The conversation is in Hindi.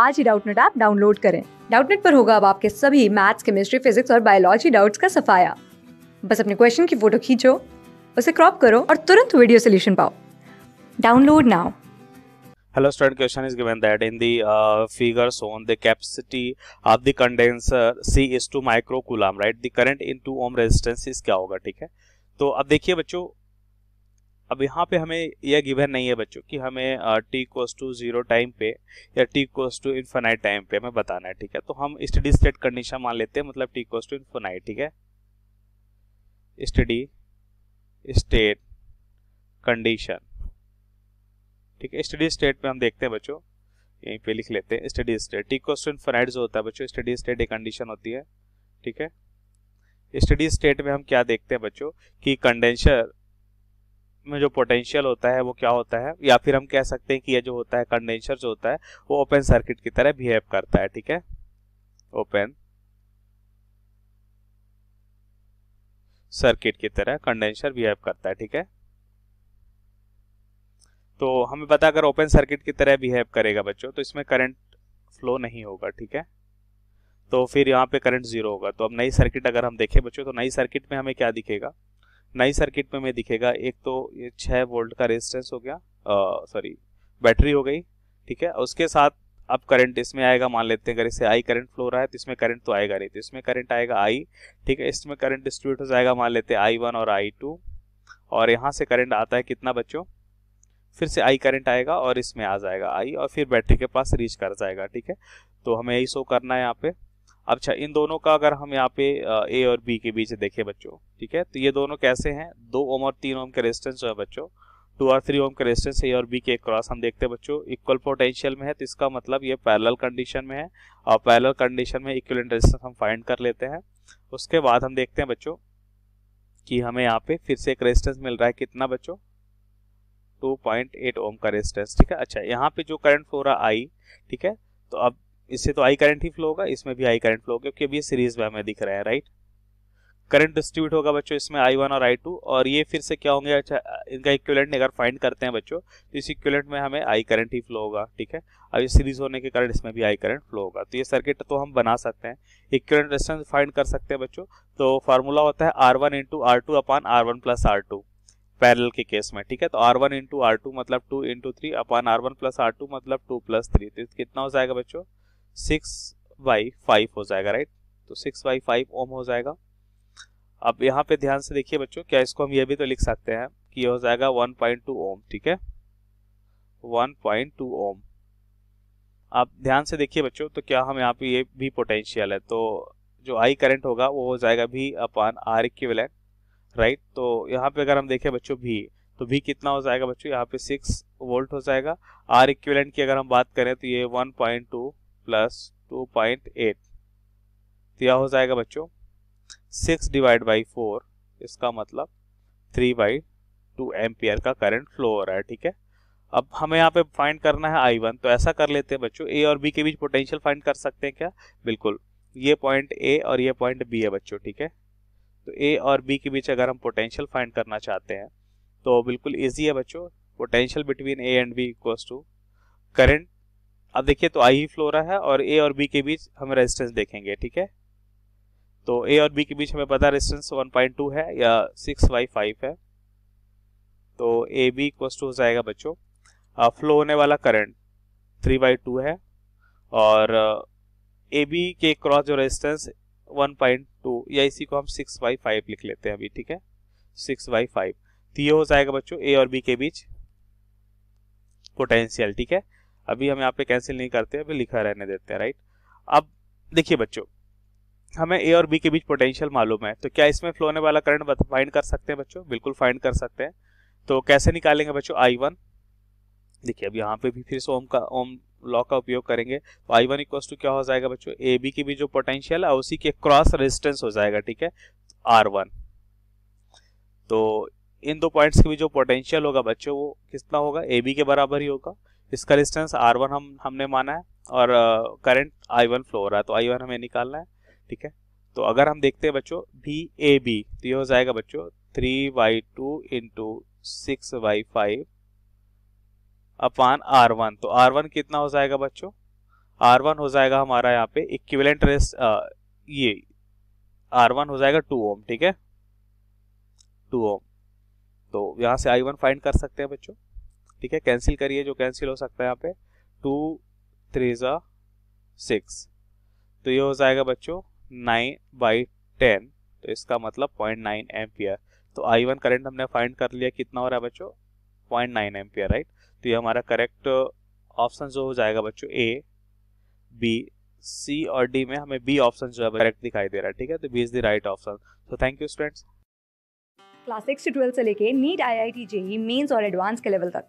आज ही डाउटनेट ऐप डाउनलोड करें डाउटनेट पर होगा अब आपके सभी मैथ्स केमिस्ट्री फिजिक्स और बायोलॉजी डाउट्स का सफाया बस अपने क्वेश्चन की फोटो खींचो उसे क्रॉप करो और तुरंत वीडियो सोल्यूशन पाओ download now hello student question is given that in the uh, figure shown the capacity of the condenser c is 2 microcoulomb, right the current in 2 ohm resistance is क्या होगा ठीक है तो अब देखिए बच्चों अब यहाँ पे हमें यह गिवन नहीं है बच्चों कि हमें T goes to zero time पे या T goes to infinite time पे हमें बताना है ठीक है तो हम स्टडी स्टेट कंडीशन मान लेते हैं मतलब टी कोस टू इन्फेनाइट ठीक है स्टडी स्टेट कंडीशन ठीक है स्टडी स्टेट में हम देखते हैं बच्चों यहीं पे लिख लेते हैं steady state T goes to infinite जो होता है बच्चों स्टडी स्टेट एक कंडीशन होती है ठीक है स्टडी स्टेट में हम क्या देखते हैं बच्चों कि कंडेंशर में जो पोटेंशियल होता है वो क्या होता है या फिर हम कह सकते हैं कि ये जो होता है कंडेंसर जो होता है वो ओपन सर्किट की तरह बिहेव करता है ठीक है ओपन सर्किट की तरह कंडेंसर बिहेव करता है ठीक है तो हमें पता अगर ओपन सर्किट की तरह बिहेव करेगा बच्चों तो इसमें करंट फ्लो नहीं होगा ठीक है तो फिर यहाँ पे करंट जीरो होगा तो अब नई सर्किट अगर हम देखें बच्चों तो नई सर्किट में हमें क्या दिखेगा नई सर्किट में मैं दिखेगा एक तो ये छः वोल्ट का रेजिस्टेंस हो गया सॉरी बैटरी हो गई ठीक है उसके साथ अब करंट इसमें आएगा मान लेते हैं अगर इससे आई करंट फ्लो रहा है तो इसमें करंट तो आएगा नहीं तो इसमें करंट आएगा आई ठीक है इसमें करंट डिस्ट्रीब्यूट हो जाएगा मान लेते हैं आई वन और आई टू और यहाँ से करंट आता है कितना बच्चों फिर से आई करंट आएगा और इसमें आ जाएगा आई और फिर बैटरी के पास रीच कर जाएगा ठीक है तो हमें यही शो करना है यहाँ पे अच्छा इन दोनों का अगर हम यहाँ पे ए और बी के बीच देखें बच्चों ठीक है तो ये दोनों कैसे हैं दो ओम और तीन ओम के रेजिस्टेंस है बच्चों टू और थ्री ओम के रेजिस्टेंस ए और बी के क्रॉस हम देखते हैं बच्चों इक्वल पोटेंशियल में है तो इसका मतलब ये पैरेलल कंडीशन में है और पैरेलल कंडीशन में इक्वल रेजिस्टेंस हम फाइंड कर लेते हैं उसके बाद हम देखते हैं बच्चों कि हमें यहाँ पे फिर से एक रेजिस्टेंस मिल रहा है कितना बच्चों 2.8 ओम का रेजिस्टेंस ठीक है अच्छा यहाँ पे जो करंट फ्लो रहा आई ठीक है तो अब इससे तो आई करंट ही फ्लो होगा इसमें भी आई करंट फ्लो होगा क्योंकि अभी सीरीज में हमें दिख रहा है राइट करंट डिस्ट्रीब्यूट होगा बच्चों इसमें आई वन और आई टू और ये फिर से क्या होंगे अच्छा इनका इक्वलेंट अगर फाइंड करते हैं बच्चों तो इस इक्विलेंट में हमें आई करंट ही फ्लो होगा ठीक है अब ये सीरीज होने के कारण इसमें भी आई करंट फ्लो होगा तो ये सर्किट तो हम बना सकते हैं इक्वलेंट रेजिस्टेंस फाइंड कर सकते हैं बच्चों तो फार्मूला होता है R one into R two upon R one plus R two parallel के केस में ठीक है तो R one into R two मतलब two into three upon R one plus R two मतलब टू प्लस थ्री तो कितना हो जाएगा बच्चों सिक्स बाई फाइव हो जाएगा राइट तो सिक्स बाई फाइव ओम हो जाएगा अब यहाँ पे ध्यान से देखिए बच्चों क्या इसको हम ये भी तो लिख सकते हैं कि हो जाएगा वन पॉइंट टू ओम ठीक है वन पॉइंट टू ओम आप ध्यान से देखिए बच्चों तो क्या हम यहाँ पे ये भी पोटेंशियल है तो जो आई करंट होगा वो हो जाएगा भी अपान आर इक्विवेलेंट राइट तो यहाँ पे अगर हम देखें बच्चों भी तो भी कितना हो जाएगा बच्चों यहाँ पे सिक्स वोल्ट हो जाएगा आर इक्विवेलेंट की अगर हम बात करें तो ये one point two plus two point eight तो यह हो जाएगा बच्चों सिक्स डिवाइड बाई फोर इसका मतलब थ्री बाई टू एम्पियर का करंट फ्लो हो रहा है ठीक है अब हमें यहाँ पे फाइंड करना है आई वन तो ऐसा कर लेते हैं बच्चों ए और बी के बीच पोटेंशियल फाइंड कर सकते हैं क्या बिल्कुल ये पॉइंट ए और ये पॉइंट बी है बच्चों ठीक है तो ए और बी के बीच अगर हम पोटेंशियल फाइंड करना चाहते हैं तो बिल्कुल ईजी है बच्चों potential between A and B equals to current अब देखिए तो आई ही फ्लोरा है और ए और बी के बीच हम रेजिस्टेंस देखेंगे ठीक है तो ए और बी के बीच हमें पता रेजिस्टेंस 1.2 है या 6 बाई फाइव है तो ए बी टू हो जाएगा बच्चों फ्लो होने वाला करंट थ्री बाई टू है और ए बी के क्रॉस जो रेजिस्टेंस 1.2 या इसी को हम 6 बाई फाइव लिख लेते हैं अभी ठीक है 6 बाई फाइव तो ये हो जाएगा बच्चों ए और बी के बीच पोटेंशियल ठीक है अभी हम यहाँ पे कैंसिल नहीं करते अभी लिखा रहने देते हैं राइट अब देखिए बच्चों हमें ए और बी के बीच पोटेंशियल मालूम है तो क्या इसमें फ्लो होने वाला करंट फाइंड कर सकते हैं बच्चों बिल्कुल फाइंड कर सकते हैं तो कैसे निकालेंगे बच्चों आई वन देखिए अब यहाँ पे भी फिर से ओम का ओम लॉ का उपयोग करेंगे तो आई वन इक्वल टू क्या हो जाएगा बच्चों ए बी के बीच जो पोटेंशियल है उसी के क्रॉस रेजिस्टेंस हो जाएगा ठीक है आर वन तो इन दो पॉइंट्स के बीच जो पोटेंशियल होगा बच्चों वो कितना होगा ए बी के बराबर ही होगा इसका रिस्टेंस आर वन हम हमने माना है और करंट आई वन फ्लो हो रहा है तो आई वन हमें निकालना है ठीक है तो अगर हम देखते हैं बच्चों भी ए बी तो ये हो जाएगा बच्चों three by two into six by five upon R one तो आर वन कितना हो जाएगा बच्चों आर वन हो जाएगा हमारा यहाँ पे इक्विवेलेंट रेस्ट ये आर वन हो जाएगा टू ओम ठीक है टू ओम तो यहाँ से आई वन फाइंड कर सकते हैं बच्चों ठीक है कैंसिल करिए जो कैंसिल हो सकता है यहाँ पे टू थ्री ज़ा सिक्स तो ये हो जाएगा बच्चों नाइन बाई टेन तो इसका मतलब पॉइंट नाइन एम्पियर तो आई वन करेंट हमने फाइंड कर लिया कितना हो रहा है बच्चों पॉइंट नाइन एम्पियर राइट तो ये हमारा करेक्ट ऑप्शन uh, जो हो जाएगा बच्चों ए बी सी और डी में हमें बी ऑप्शन जो है करेक्ट दिखाई दे रहा है ठीक है तो B is the right option तो thank you students class six से ट्वेल्थ से लेके NEET I I T JEE mains और एडवांस के लेवल तक